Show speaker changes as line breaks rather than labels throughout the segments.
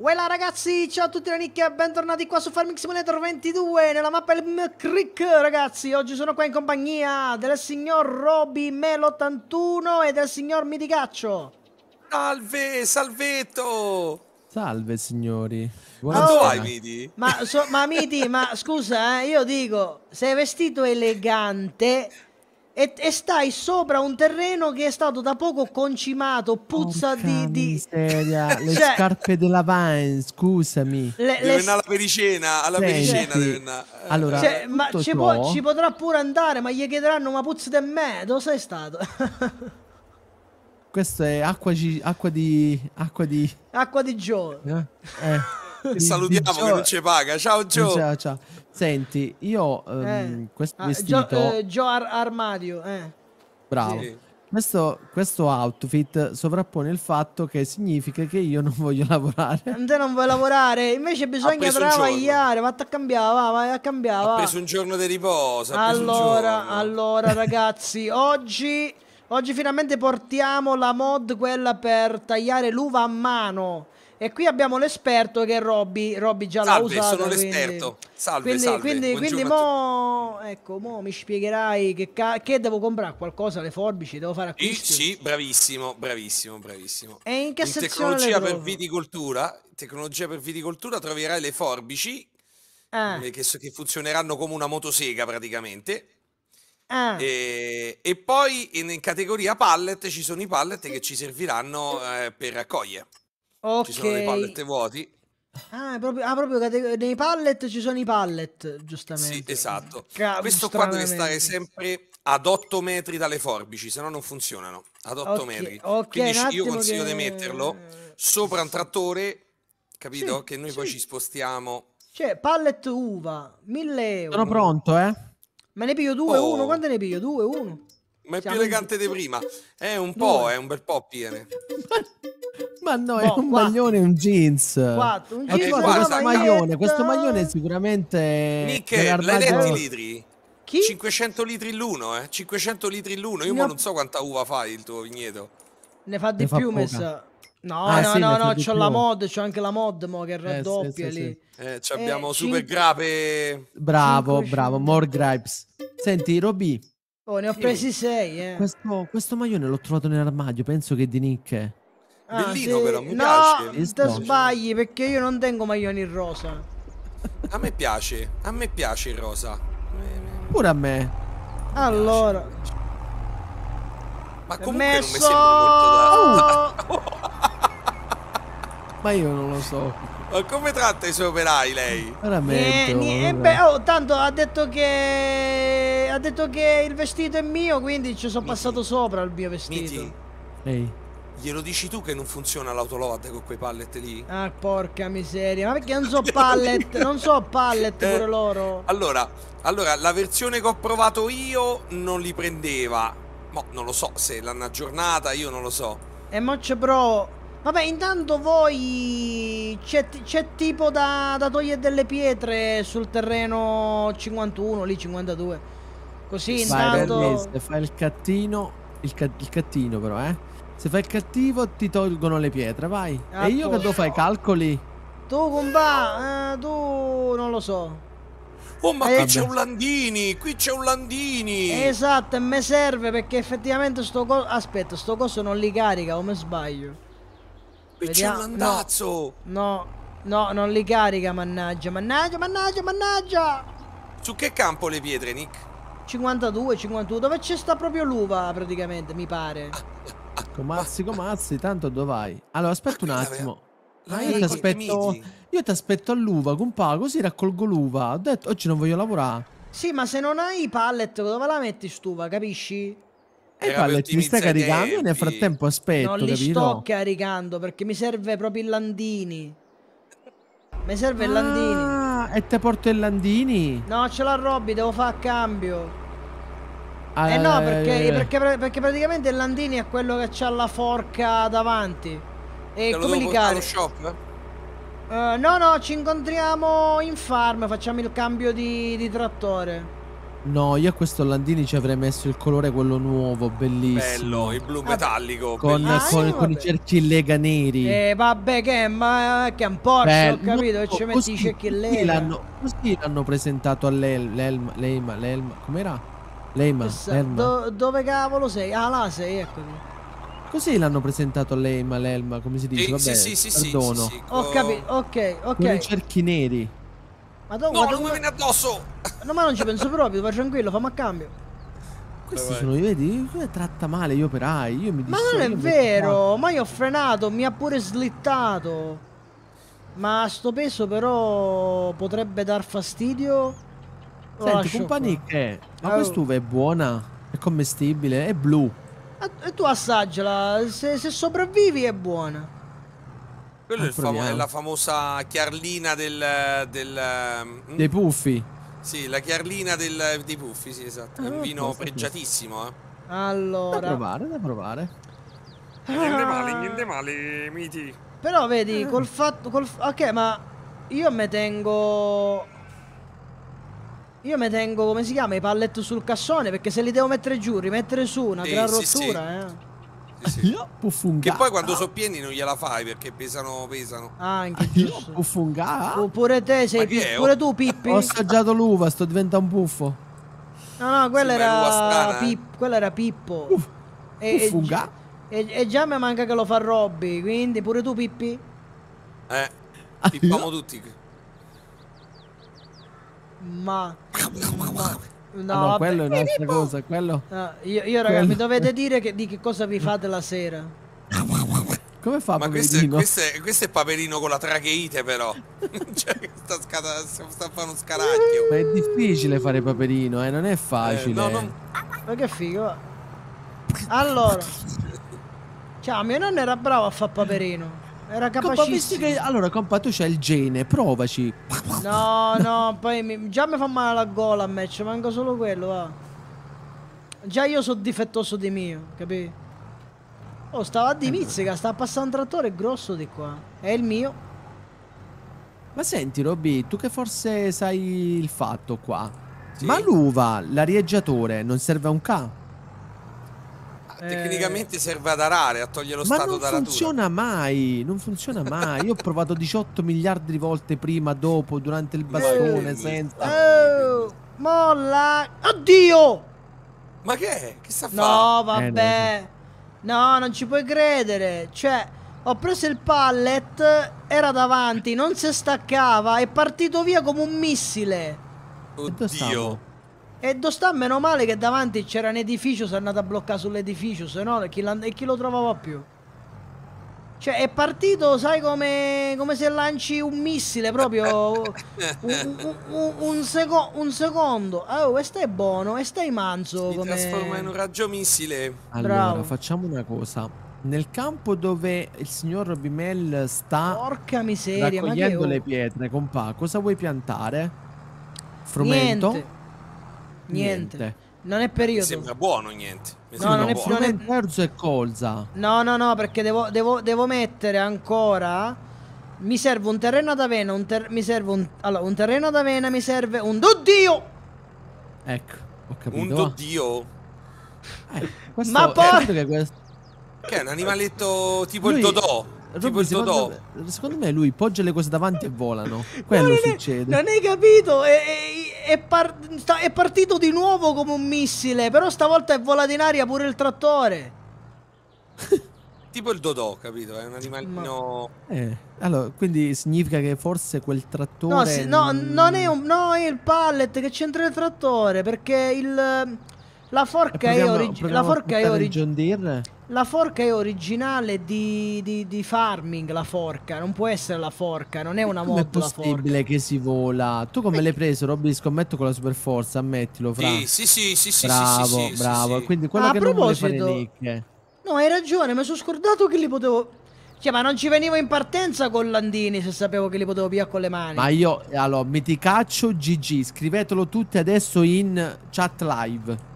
Quella ragazzi, ciao a tutti le nicchie, e bentornati qua su Farming Simulator 22 nella mappa LM Creek ragazzi Oggi sono qua in compagnia del signor Roby Mel81 e del signor Mitigaccio
Salve, salvetto! Salve signori Buona Ma dove Midi?
Ma, so, ma Midi, ma scusa eh, io dico, sei vestito elegante e, e, stai sopra un terreno che è stato da poco concimato, puzza Porca di... di...
Miseria, le cioè... scarpe della Vine, scusami. Le,
le... alla
pericena, alla pericena una... Eh, allora, cioè,
ma ci, può, ci, potrà pure andare, ma gli chiederanno una puzza di me, dove sei stato?
Questo è acqua, acqua di... acqua di...
acqua di Joe.
Eh? Eh. Che salutiamo Gio... che non ci
paga. Ciao Gio. Ciao,
ciao. Senti, io um, eh. questo ah, vestito... Gio, eh,
Gio Ar- Armadio. Eh. Bravo.
Sì. Questo, questo, outfit sovrappone il fatto che significa che io non voglio lavorare.
Te non vuoi lavorare, invece bisogna travagliare, vatti a cambiare, va, vai a cambiare. Va. Ha preso un giorno
di riposo. Allora,
allora ragazzi, oggi, oggi finalmente portiamo la mod quella per tagliare l'uva a mano. E qui abbiamo l'esperto che è Robby, Robby già l'ha usato. sono quindi... l'esperto.
Salve, quindi, salve. Quindi, quindi
mo, ecco, mo mi spiegherai che, che, devo comprare qualcosa, le forbici, devo fare acquisti.
Sì, sì, bravissimo, bravissimo, bravissimo. E in che in sezione tecnologia per viticoltura, tecnologia per viticoltura troverai le forbici ah. Eh, che, che funzioneranno come una motosega praticamente. Ah. E, e, poi in, in, categoria pallet ci sono i pallet che ci serviranno eh, per raccogliere.
Ok. Ci sono dei pallet vuoti. Ah, proprio, ah, proprio nei pallet ci sono i pallet, giustamente.
Sì, esatto. Ca- Questo qua deve stare sempre ad 8 metri dalle forbici, se no non funzionano. Ad 8 okay, metri. Okay, Quindi io consiglio che... di metterlo sopra un trattore, capito? Sì, che noi sì. poi ci spostiamo.
Cioè, pallet uva, 1000 euro. Sono pronto, eh? Ma ne piglio due, oh. uno, quando ne piglio? Due, uno.
Ma è più elegante di prima. È un po', Due. è un bel po' piene.
Ma no, è un maglione, un jeans. Quattro, un jeans questo, maglione, questo maglione è sicuramente... Nick, l'hai letto i
litri? Chi? 500 litri l'uno, eh? 500 litri l'uno. Io Mio... non so quanta uva fai il tuo vigneto.
Ne fa di ne più, messa. No, ah, no, sì, no, no, c'ho la mod, c'ho anche la mod mo che raddoppia eh, sì, sì, lì.
Eh, abbiamo eh, super 5... grape.
Bravo, 500. bravo, more gripes. Senti, Roby,
Oh, ne ho sì. presi sei, eh.
Questo, questo maglione l'ho trovato nell'armadio, penso che è di Nick.
Ah, Bellino sì. però, mi no, piace. No, sbagli, perché io non tengo maglioni in rosa.
A me piace, a me piace il rosa.
Pure a me. Allora.
Ma come Messo... non mi sembra molto da... Oh. Ma io non lo so. Eh, come tratta i suoi operai lei? Veramente. Eh, oh, eh, beh,
oh, tanto ha detto che. Ha detto che il vestito è mio, quindi ci sono passato sopra il mio vestito.
Miti. Ehi. Glielo dici tu che non funziona l'autolod con quei pallet lì?
Ah, porca miseria. Ma perché non so pallet? non so pallet eh, loro.
Allora, allora, la versione che ho provato io non li prendeva. Ma non lo so se l'hanno aggiornata, io non lo so.
E eh, mo c'è pro Vabbè, intanto voi... C'è tipo da, da, togliere delle pietre sul terreno 51, lì 52. Così Vai, intanto...
Se fai il cattino... Il, ca il cattino però, eh. Se fai il cattivo ti tolgono le pietre, vai. Ah, e io che devo fare i calcoli?
Tu, compa, eh, tu non lo so. Oh, ma eh, qui eh. c'è un
Landini,
qui c'è un Landini. Esatto, e mi serve perché effettivamente sto coso... Aspetta, sto coso non li carica, o mi sbaglio?
E c'è un andazzo! No,
no, no, non li carica, mannaggia, mannaggia, mannaggia, mannaggia!
Su che campo le pietre, Nick?
52, 51, dove c'è sta proprio l'uva praticamente, mi pare.
Comazzi, comazzi, tanto dove vai? Allora, aspetta un attimo. Ma io ti aspetto, aspetto all'uva, compà, così raccolgo l'uva. Ho detto, oggi non voglio lavorare.
Sì, ma se non hai i pallet, dove la metti st'uva, capisci? E guarda, ti sta caricando
e nel frattempo aspetto. Non li capito? sto
caricando perché mi serve proprio il Landini. Mi serve ah, il Landini. Ah,
E te porto il Landini?
No, ce l'ha Robby, devo fare a cambio.
Ah, eh no, eh, perché, eh, eh. perché,
perché, praticamente il Landini è quello che c'ha la forca davanti. E come li carichi?
Uh,
no, no, ci incontriamo in farm, facciamo il cambio di, di trattore.
No, io a questo Landini ci avrei messo il colore quello nuovo, bellissimo.
Bello, il blu metallico. Con,
ah, con, con i cerchi lega neri. Eh,
vabbè, che è, ma, che è un Porsche, Bello. ho capito, no, ci metti i cerchi lega.
Così l'hanno presentato all'Elma, l'Elma, l'Elma, com'era? L'Elma, do,
dove cavolo sei? Ah, là sei, eccomi.
Così l'hanno presentato l'Elma, l'Elma, come si dice? Vabbè, sì, sì, sì, sì, sì, sì, sì, Ho capito,
ok, ok. Con i
cerchi neri.
Madonna, no, guarda, non mi viene addosso! No, ma non ci penso proprio, va tranquillo, fammi a cambio.
Questi sono, vedi, come tratta male gli operai, io mi Ma non è
vero, ma io ho frenato, mi ha pure slittato. Ma sto peso però potrebbe dar fastidio. Lo Senti, compagni,
che ma quest'uva è buona, è commestibile, è blu.
Ah, e tu assaggiala, se, se sopravvivi è buona.
Quello ah, è, famo- è, la famosa Chiarlina del... del um,
dei puffi.
Sì, la Chiarlina del, dei puffi, sì, esatto. Ah, è un ah, vino pregiatissimo, eh.
Allora... Da provare, da provare.
Ah. Niente male, niente male, miti. Però vedi, eh. col
fatto... Col, ok, ma io me tengo... Io me tengo, come si chiama, i pallet sul cassone, perché se li devo mettere giù, rimettere su, una sì, gran sì, rottura, sì. eh.
Sì, sì. Che poi quando sono pieni non gliela fai perché pesano, pesano.
anche
puffungata. Oppure te sei pi- pure tu Pippi. Ho assaggiato l'uva, sto diventando un puffo.
No, no, quella, era, eh. quella era Pippo. Uff. E, e, già mi manca che lo fa Robby, quindi pure tu Pippi.
Eh, ah, pippiamo tutti.
Ma. ma. No, ah, no quello è un'altra boh. cosa. Quello... No, ah, io, io raga, quello... mi dovete dire che, di che cosa vi
fate la sera. Come
fa? Ma questo è, questo,
è, questo è, Paperino con la tracheite, però. cioè, sta, scata, sta fare uno
scalacchio. Ma è difficile fare Paperino, eh? Non è eh, facile. Eh, no, non...
Ma che figo. Allora. Ciao, mio nonno era bravo a fare Paperino. Era capacissimo. Compa, che...
Allora, compa, tu c'hai il gene, provaci.
No, no, poi mi... già mi fa male la gola a me, ci manca solo quello, va. Già io sono difettoso di mio, capi? Oh, stava a mizzica, eh, sta passando un trattore grosso di qua. È il mio.
Ma senti, Robby, tu che forse sai il fatto qua. Sì. Ma l'uva, l'arieggiatore, non serve a un ca?
Eh. tecnicamente eh... serve ad arare, a togliere lo ma stato da Ma non
funziona mai, non funziona mai. Io ho provato 18 miliardi di volte prima, dopo, durante il bastone, senza...
Oh,
molla! Oddio! Ma che è? Che sta facendo? No, vabbè. Eh, no, non ci puoi credere. Cioè, ho preso il pallet, era davanti, non si staccava, è partito via come un missile.
Oddio.
E dove sta meno male che davanti c'era un edificio, si è andato a bloccare sull'edificio, se no chi, e chi lo trovava più? Cioè è partito, sai, come, come se lanci un missile proprio un, un, un, un secondo. Oh, e stai buono, e stai manzo. Si come... trasforma in un
raggio missile. Allora, Bravo. facciamo
una cosa. Nel campo dove il signor Robimel sta Porca miseria, raccogliendo ma che... le pietre, compà, cosa vuoi piantare?
Frumento? Niente.
Niente. niente.
Non è periodo. Mi sembra
buono niente. Mi no, non è, buono. non è
terzo e colza.
No, no, no, perché devo, devo, devo mettere ancora. Mi serve un terreno ad avena, un ter... mi serve un... Allora, un terreno ad avena, mi serve un... Oddio!
Ecco, ho capito. Un
oddio?
Eh, Ma poi... Certo che, questo...
che è un animaletto tipo lui... il dodò. Robby, secondo,
secondo, me lui poggia le cose davanti e volano. Quello non succede. È, non
hai
capito? È, è è, par sta, è partito di nuovo come un missile, però stavolta è volato in aria pure il trattore.
tipo il Dodò, capito? È un animalino. Ma... Eh,
allora, quindi significa che forse quel trattore. No, sì, no non
è un. No, è il pallet che c'entra il trattore. Perché il. La forca è, è originale. La forca è
originale.
La forca è originale di, di, di, farming, la forca, non può essere la forca, non è una mod. È possibile
che si vola. Tu come l'hai preso, Robby? Scommetto con la super forza, ammettilo, Fra. Sì, sì, sì, sì, bravo, sì, sì, bravo. Sì, Quindi quello ah, che non vuole fare
No, hai ragione, mi sono scordato che li potevo cioè, ma non ci venivo in partenza con Landini se sapevo che li potevo via con le mani. Ma
io, allora, caccio GG, scrivetelo tutti adesso in chat live.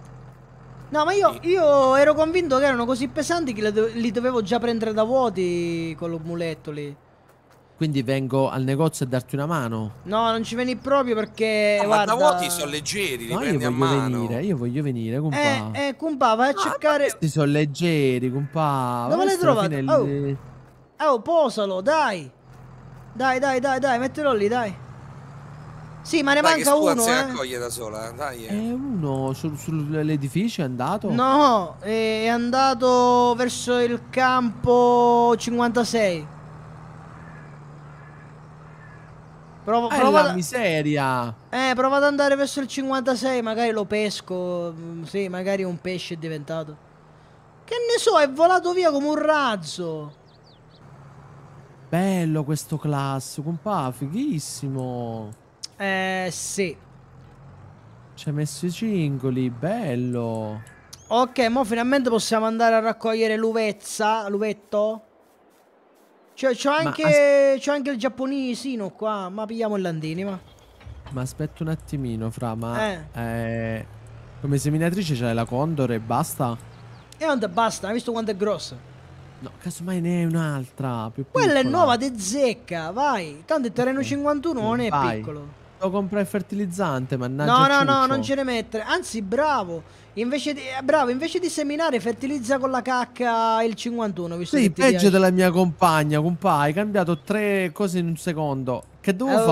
No, ma io, io, ero convinto che erano così pesanti che li dovevo già prendere da vuoti con lo muletto lì.
Quindi vengo al negozio a darti una mano.
No, non ci veni proprio perché. No, ah, guarda... Ma da vuoti
sono leggeri,
li no, prendi a mano. Venire, io voglio venire, compa. Eh,
eh, compà, vai a ah, cercare. Questi
sono leggeri,
compà. Dove l'hai trovato? Oh.
oh, posalo, dai. Dai, dai, dai, dai, mettilo lì, dai. Sì, ma ne dai, manca uno. Ma
eh. accoglie da sola, eh, dai.
Eh. È eh, uno su, sull'edificio è andato? No,
è andato verso il campo 56. Prova, ah, prova la
miseria.
Eh, prova ad andare verso il 56, magari lo pesco. Mm, sì, magari un pesce è diventato. Che ne so, è volato via come un razzo.
Bello questo classico, un fighissimo.
Eh, sì.
Ci hai messo i cingoli, bello.
Ok, mo finalmente possiamo andare a raccogliere l'uvezza, l'uvetto. c'ho anche, anche, il giapponisino qua, ma pigliamo il landini, ma...
Ma aspetta un attimino, Fra, ma... Eh. Eh, come seminatrice c'hai la condore e basta?
E onda basta, hai visto quanto è
grossa? No, casomai ne hai un'altra, più piccola. Quella è nuova,
di zecca, vai. Tanto il terreno 51 non è vai. piccolo.
Devo comprare il fertilizzante, mannaggia. No, no, ciuccio. no, non ce
ne mettere. Anzi, bravo. Invece di, eh, bravo, invece di seminare, fertilizza con la cacca il 51. Visto sì, peggio piace. della
mia compagna, compà. Hai cambiato tre cose in un secondo. Che devo oh,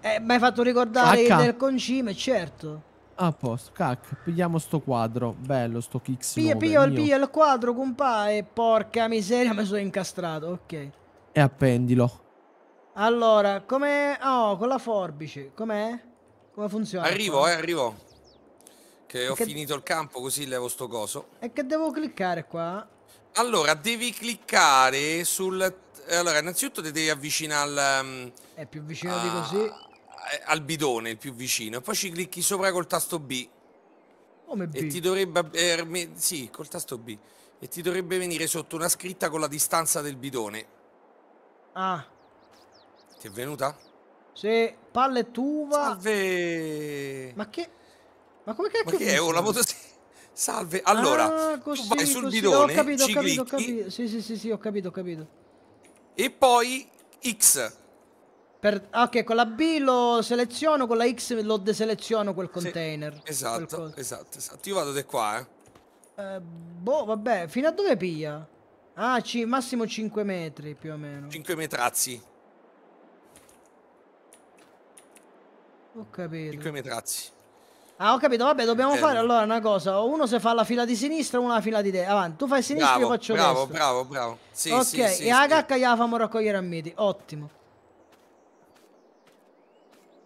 fare? Eh, mi hai fatto ricordare Cacca. del concime, certo.
A posto, cacca, pigliamo sto quadro. Bello sto kick. Piglia, piglia, piglia
il quadro, compà. E porca miseria, mi sono incastrato. Ok.
E appendilo.
Allora, come... Oh, con la forbice, com'è? Come funziona? Arrivo, eh,
arrivo. Che e ho che... finito il campo così levo sto coso.
E che devo cliccare qua?
Allora, devi cliccare sul... Allora, innanzitutto ti devi avvicinare al... Ehm, È
più vicino a... di così.
Eh, al bidone, il più vicino. E poi ci clicchi sopra col tasto B. Come B? E ti dovrebbe... Eh, sì, col tasto B. E ti dovrebbe venire sotto una scritta con la distanza del bidone. Ah, ti è venuta? Se palle tuva. Salve! Ma che. Ma come cacchio? Ma che è oh, la moto. Salve, allora, ah, così, vai sul così. bidone, ho capito, ho capito, ho
capito. Sì, sì, sì, sì, ho capito, ho capito.
E poi X.
Per, ah, ok, con la B lo seleziono, con la X lo deseleziono quel container.
Sì, esatto, quel esatto, esatto. Io vado da qua, eh.
eh. Boh, vabbè, fino a dove piglia? Ah, massimo 5 metri più o meno.
5 metrazzi. Ho capito. Chilometrazzi.
Ah, ho capito. Vabbè, dobbiamo eh. fare allora una cosa. Uno se fa la fila di sinistra, uno la fila di te. Avanti, tu fai sinistra, bravo, io faccio bravo, destra.
Bravo, bravo, bravo. Sì, ok, sì, e sì, la
cacca gliela famo raccogliere a miti. Ottimo.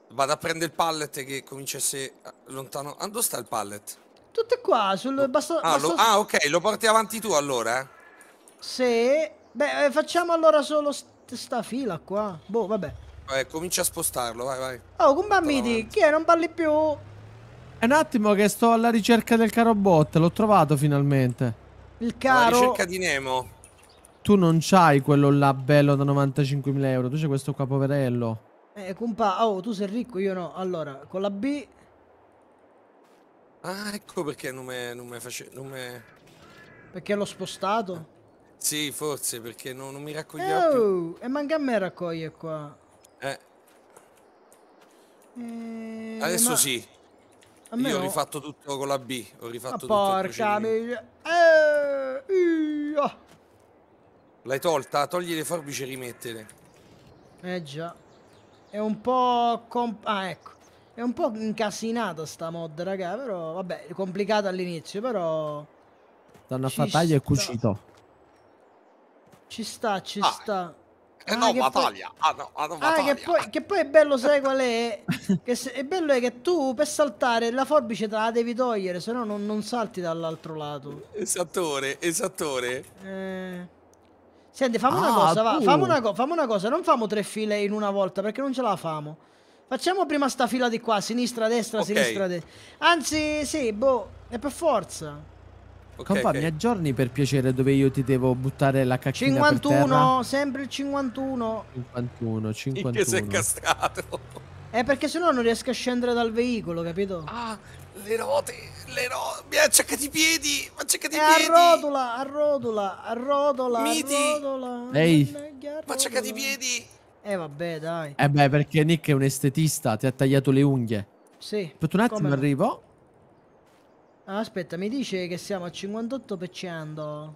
Vado a prendere il pallet che comincia a essere lontano. Ah, dove sta il pallet?
Tutto qua, sul basso... Ah, basso... Lo... ah,
ok, lo porti avanti tu allora, eh?
Se... Beh, eh, facciamo allora solo st sta fila qua. Boh, vabbè.
Vabbè, eh, comincia a spostarlo, vai, vai.
Oh, compammiti, chi è? Non parli più.
È un attimo che sto alla ricerca del caro bot, l'ho trovato finalmente.
Il caro... Alla ricerca di Nemo.
Tu non c'hai quello là bello da 95.000 euro, tu c'hai questo qua
poverello.
Eh, compa, oh, tu sei ricco, io no. Allora, con la B...
Ah, ecco perché non me... Non me, face... non me...
Perché l'ho spostato?
Sì, forse, perché non, non mi raccoglieva più.
Oh, e manca a me raccoglie qua. Eh, Adesso ma...
sì. Io ho rifatto tutto con la B. Ho rifatto ma tutto. Porca
miseria. Eh,
L'hai tolta? Togli le forbici e rimettere.
Eh già. È un po'... ah, ecco. È un po' incasinata sta mod, raga, però... Vabbè, complicata all'inizio, però...
Donna Fataglia e cucito.
Ci
sta, ci ah. sta. Eh ah, no, Bataglia.
Poi... Ah, no, ah, no, ah che,
poi, che, poi, è bello, sai qual è? che se, è bello è che tu per saltare la forbice te la devi togliere, se no non, non salti dall'altro lato.
Esattore, esattore.
Eh... Senti, fammi ah, una cosa, va, fammi una, co una, cosa, non famo tre file in una volta perché non ce la famo. Facciamo prima sta fila di qua, sinistra, destra, okay. sinistra, destra. Anzi, sì, boh, è per forza. Okay, Compa, okay. mi
aggiorni per piacere dove io ti devo buttare la cacchina 51,
sempre il 51.
51, 51. Che sei è
castrato.
Eh, perché sennò non riesco a scendere dal veicolo, capito? Ah,
le ruote, le ruote. Mi acceccati i piedi, mi acceccati i eh, piedi. Arrotola, arrotola,
arrotola. Miti. Arrotola. Ehi. Ma acceccati i piedi. Eh, vabbè, dai.
Eh, beh, perché Nick è un estetista, ti ha tagliato le unghie.
Sì. Aspetta un attimo, Come? arrivo. Ah, aspetta, mi dice che siamo al 58%.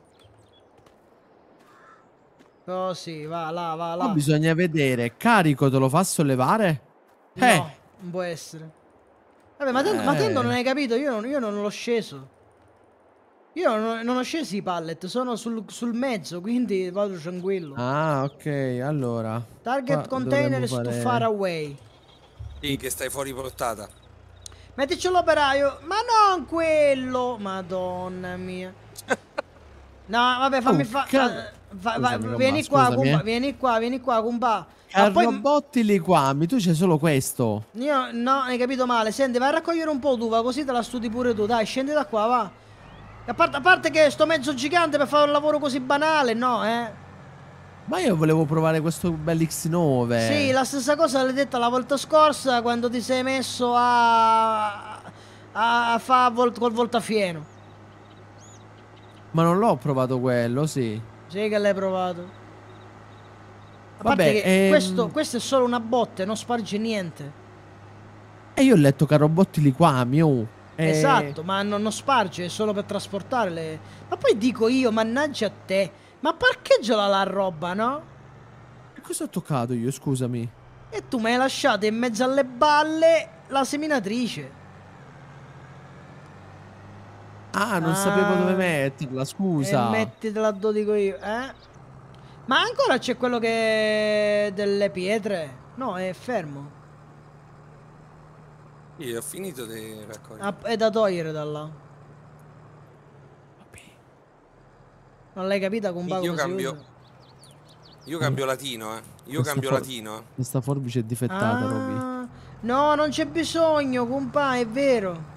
Così, va, là, va, là. Ma
bisogna vedere. Carico te lo fa sollevare? No, eh.
non può essere. Vabbè, ma, eh. ma tanto non hai capito, io non, io non l'ho sceso. Io non, non, ho sceso i pallet, sono sul, sul, mezzo, quindi vado tranquillo.
Ah, ok, allora.
Target container to far away.
Sì, che stai fuori portata.
Mettici l'operaio. Ma non quello. Madonna mia. No, vabbè, fammi oh, fare. Va, va, scusami, vieni, qua, cumpa, eh. vieni qua, vieni qua, compa. Ma poi...
bottili qua, mi tu c'è solo questo.
Io no, hai capito male. Senti, vai a raccogliere un po' d'uva, così te la studi pure tu. Dai, scendi da qua, va. A parte, a parte che sto mezzo gigante per fare un lavoro così banale, no, eh.
Ma io volevo provare questo bel X9. Sì, la
stessa cosa l'hai detta la volta scorsa quando ti sei messo a. a fa vol col voltafieno.
Ma non l'ho provato quello, sì.
Sì, che l'hai provato.
A Vabbè, ehm... questo,
questo, è solo una botte, non sparge niente.
E io ho letto che robotti li qua, mio. Oh. E... Eh. Esatto,
ma non, non sparge, è solo per trasportare le... Ma poi dico io, mannaggia a te ma parcheggiala la roba, no?
E cosa ho toccato io, scusami?
E tu mi hai lasciato in mezzo alle balle la seminatrice.
Ah, non ah, sapevo dove ah. metterla, scusa. E eh,
mettitela dove dico io, eh? Ma ancora c'è quello che... delle pietre? No, è fermo.
Io ho finito di raccogliere. Ah, è da
togliere da là. Non l'hai capita con Bago? Io cambio.
Io cambio latino, eh. Io Questa cambio latino. Eh.
Questa forbice è difettata, ah, Roby.
No, non c'è bisogno, compà, è vero.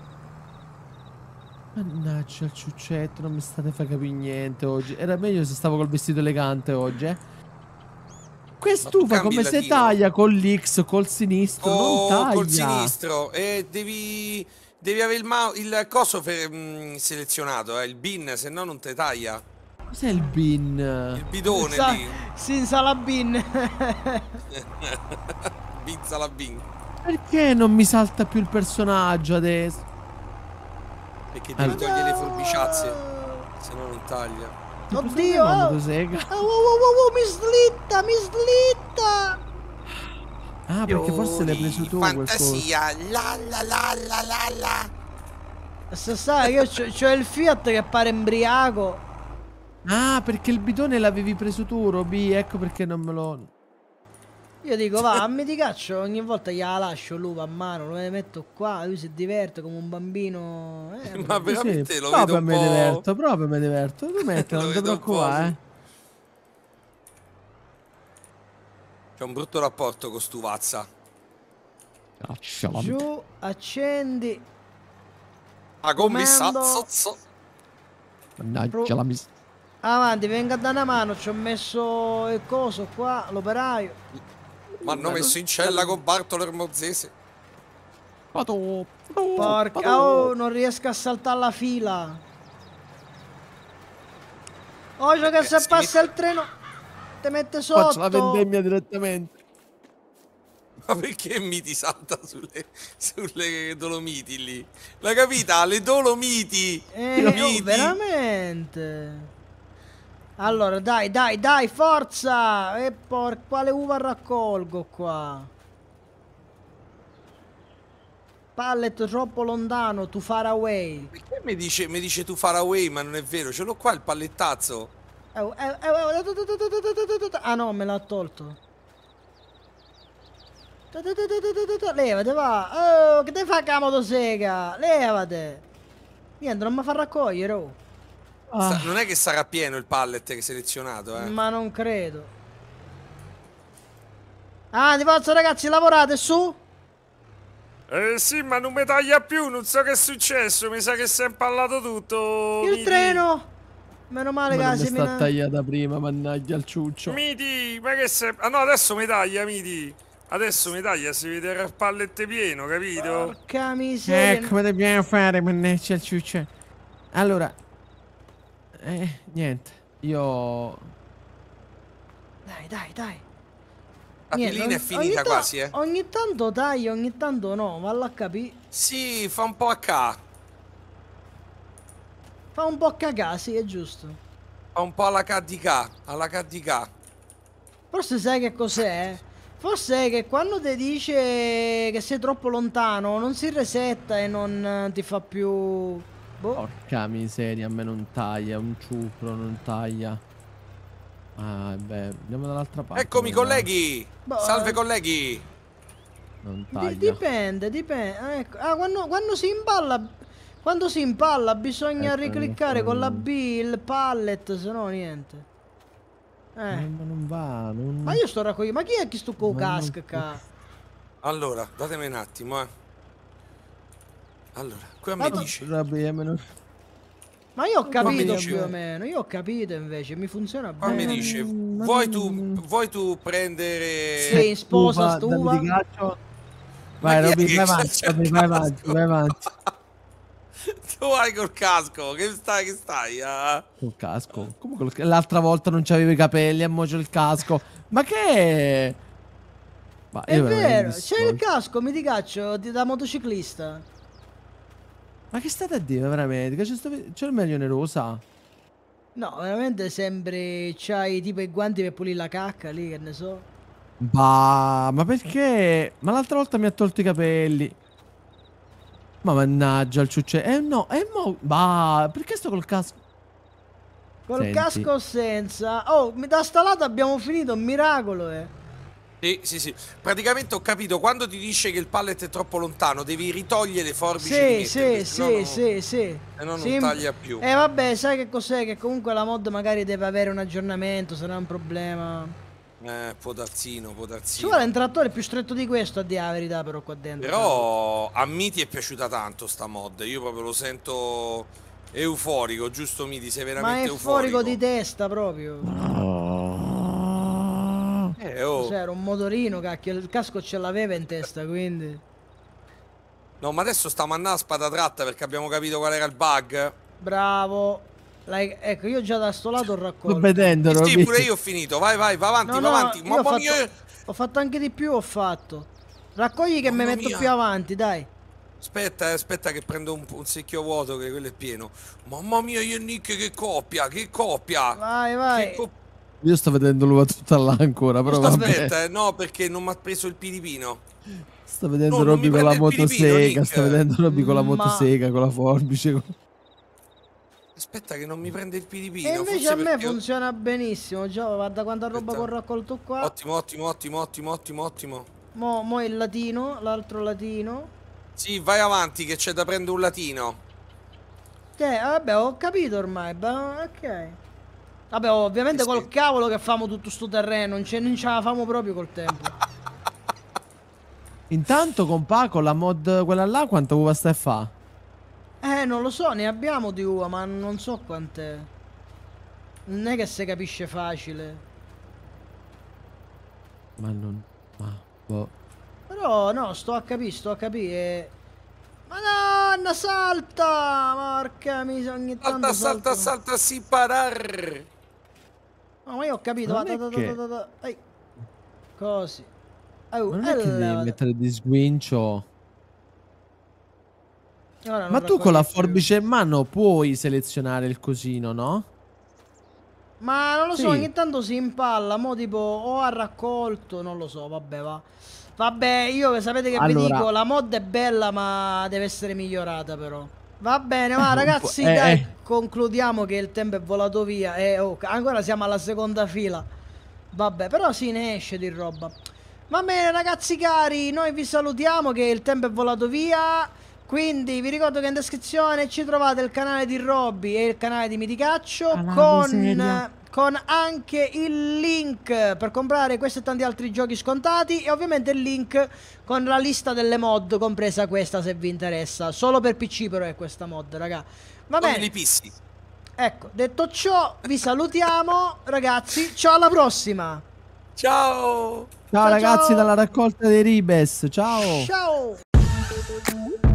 Mannaggia il ciuccetto, non mi state fa capire niente oggi. Era meglio se stavo col vestito elegante oggi, eh.
Quest'uva come se
taglia con l'X, col sinistro, oh, non taglia. col sinistro.
E devi... Devi avere il, il coso mh, mm, selezionato, eh, il bin, se no non te taglia.
Cos'è
il
bin? Il
bidone Sa lì. Senza la bin.
Bizza la bin.
Perché non mi salta più il personaggio adesso?
Perché devi allora. togliere le forbiciazze, se no non taglia.
Oddio! Oh, oh, oh, oh, mi slitta, mi slitta!
Ah, perché forse l'hai preso tu Fantasia,
la la la la la la!
Se sai, io c'ho il Fiat che appare embriaco. Ah, perché il bidone l'avevi preso tu, Roby. Ecco perché non me lo...
Io dico, va, cioè- mi ti caccio, ogni volta gliela lascio l'uva a mano, lo metto qua, lui si diverte come un bambino.
Eh, ma veramente sì, lo vedo un po'... diverto,
proprio mi diverto. Lo metto, mettilo, non
ti eh. C'è un brutto rapporto con Stuvazza.
Giù, accendi. A gommissazzo.
Mannaggia la miseria.
Avanti, venga da una mano, ci ho messo il coso qua, l'operaio.
Ma hanno messo in cella con Bartolo Mozzese.
Pato, pato, Porca, pato. oh, non riesco a saltare la fila. Oh, eh, che se passa il treno, te mette sotto. Faccio la vendemmia direttamente.
Ma perché mi ti salta sulle, sulle, Dolomiti lì? La capita? Le Dolomiti! Eh, oh,
veramente! Allora, dai, dai, dai, forza! E por... quale uva raccolgo qua? Pallet troppo lontano, too far away.
Perché mi dice, mi dice tu far away, ma non è vero, ce l'ho qua il pallettazzo.
Ah no, me l'ha tolto. Levate, va. Oh, che te fa la motosega? Levate. Niente, non mi fa raccogliere, oh.
Ah. Non è che sarà pieno il pallet che selezionato, eh?
Ma non credo. Ah, di forza ragazzi, lavorate su.
Eh sì, ma non mi taglia più, non so che è successo, mi sa che si è impallato tutto. Il midi. treno! Meno male ma che si
mina...
sta tagliata prima, mannaggia al ciuccio.
Miti, ma che se... Ah no, adesso mi taglia, Midi. Adesso mi taglia, si vede il pallet pieno, capito? Porca
miseria. eh, come dobbiamo fare, mannaggia al ciuccio. Allora, eh, niente. Io...
Dai, dai,
dai. La niente, ogni, è finita quasi, eh. Ogni tanto dai, ogni tanto no, ma la capì.
Sì, fa un po' a ca.
Fa un po' a cacà, sì, è giusto.
Fa un po' alla KDK, alla KDK.
Forse sai che cos'è? Forse è che quando ti dice che sei troppo lontano non si resetta e non eh, ti
fa più... Boh. Porca miseria, a me non taglia, un ciucro non taglia. Ah, beh, andiamo dall'altra parte. Eccomi guarda. colleghi! Boh. Salve
colleghi! Non taglia. D
dipende, dipende. Ah, ecco. ah quando, quando, si imballa... Quando si impalla bisogna ecco, ricliccare con la ecco. B il pallet, se no niente. Eh. eh. Ma
non va, non... Ma io
sto raccogliendo... Ma chi è che sto con casca?
Allora, datemi un attimo, eh. Allora, qua ma mi tu... Ah,
dice... Vabbè, eh, meno...
Ma io ho capito più o meno, io ho capito invece, mi funziona bene. Mm, ma mi dice, vuoi tu, vuoi tu prendere... Sì, sposa stuva. Vai, Vai, Robby, vai avanti, Robby,
vai avanti, vai avanti.
Tu vai col casco, che stai, che stai? Ah?
Col casco? Comunque l'altra volta non c'avevo i capelli a mo c'è il casco. Ma che... È, Ma è vero, c'è il
casco, mi ti caccio, da motociclista.
Ma che state a dire veramente? c'è, sto... il meglio rosa?
No, veramente sembri... C'hai tipo i guanti per pulire la cacca lì, che ne so.
Bah, ma perché? Ma l'altra volta mi ha tolto i capelli. Ma mannaggia il ciucce. Eh no, eh mo... Bah, perché sto col casco? Col Senti. casco
senza... Oh, da stalata abbiamo finito, un miracolo, eh.
Sì, sì, sì. Praticamente ho capito, quando ti dice che il pallet è troppo lontano, devi ritogliere le forbici. Sì, sì, sì, sì, E eh, non, sì. taglia più. eh,
vabbè, sai che cos'è? Che comunque la mod magari deve avere un aggiornamento, sarà un problema.
Eh, potazzino, potazzino. Ci vuole un
trattore più stretto di questo, a dire la verità, però qua dentro.
Però a Miti è piaciuta tanto sta mod, io proprio lo sento euforico, giusto Miti? Sei veramente euforico. Ma euforico
di testa proprio. Eh, oh. Cioè, era un motorino, cacchio, il casco ce l'aveva in testa, quindi...
No, ma adesso stiamo andando a spada tratta perché abbiamo capito qual era il bug.
Bravo. Like, ecco, io già da sto lato ho raccolto. Eh sì, pure io
ho finito. Vai, vai, va avanti, no, va no, avanti. ho fatto, mia...
ho fatto anche di più, ho fatto. Raccogli che Mamma mi metto più avanti, dai.
Aspetta, eh, aspetta che prendo un, un, secchio vuoto che quello è pieno. Mamma mia, io e Nick che coppia, che coppia. Vai, vai. Che coppia.
Io sto vedendo l'uva tutta là ancora, però Aspetta,
eh, no, perché non mi ha preso il piripino.
Sto vedendo no, Robby con la motosega, sta vedendo Robby con la motosega,
con la forbice. Aspetta che non mi prende il piripino. E invece a me
funziona benissimo, Gio, guarda quanta roba che ho raccolto qua.
Ottimo, ottimo, ottimo, ottimo, ottimo, ottimo.
Mo, mo il latino, l'altro latino.
Sì, vai avanti che c'è da prendere un latino.
Eh, vabbè, ho capito ormai, ok. Vabbè, ovviamente col cavolo che famo tutto sto terreno, non ce, non ce la famo proprio col tempo.
Intanto con Paco la mod quella là quanto uva stai a fa?
Eh, non lo so, ne abbiamo di uva, ma non so quante. Non è che si capisce facile.
Ma non... ma... boh.
Però no, sto a capire, sto a capire. Madonna, salta! Porca miseria, ogni salta, salta, salta, salta,
si parar!
ma io ho capito. Va, da, da, che... da, Ehi. Così. Oh, non è che devi
mettere di sguincio.
Ma tu con la forbice
in mano puoi selezionare il cosino, no?
Ma non lo so, ogni tanto si impalla, mo tipo o ha raccolto, non lo so, vabbè va. Vabbè, io sapete che allora. vi dico, la mod è bella ma deve essere migliorata però. Va bene, ma ah, ragazzi, eh, dai, eh. concludiamo che il tempo è volato via. Eh, oh, ancora siamo alla seconda fila. Vabbè, però si ne esce di roba. Va bene, ragazzi cari, noi vi salutiamo che il tempo è volato via. Quindi vi ricordo che in descrizione ci trovate il canale di Robby e il canale di Miticaccio Alla ah, con... Miseria con anche il link per comprare questi e tanti altri giochi scontati e ovviamente il link con la lista delle mod compresa questa se vi interessa solo per pc però è questa mod raga va bene li pissi. ecco detto ciò vi salutiamo ragazzi ciao alla prossima ciao ciao, ciao ragazzi ciao. dalla
raccolta dei ribes ciao
ciao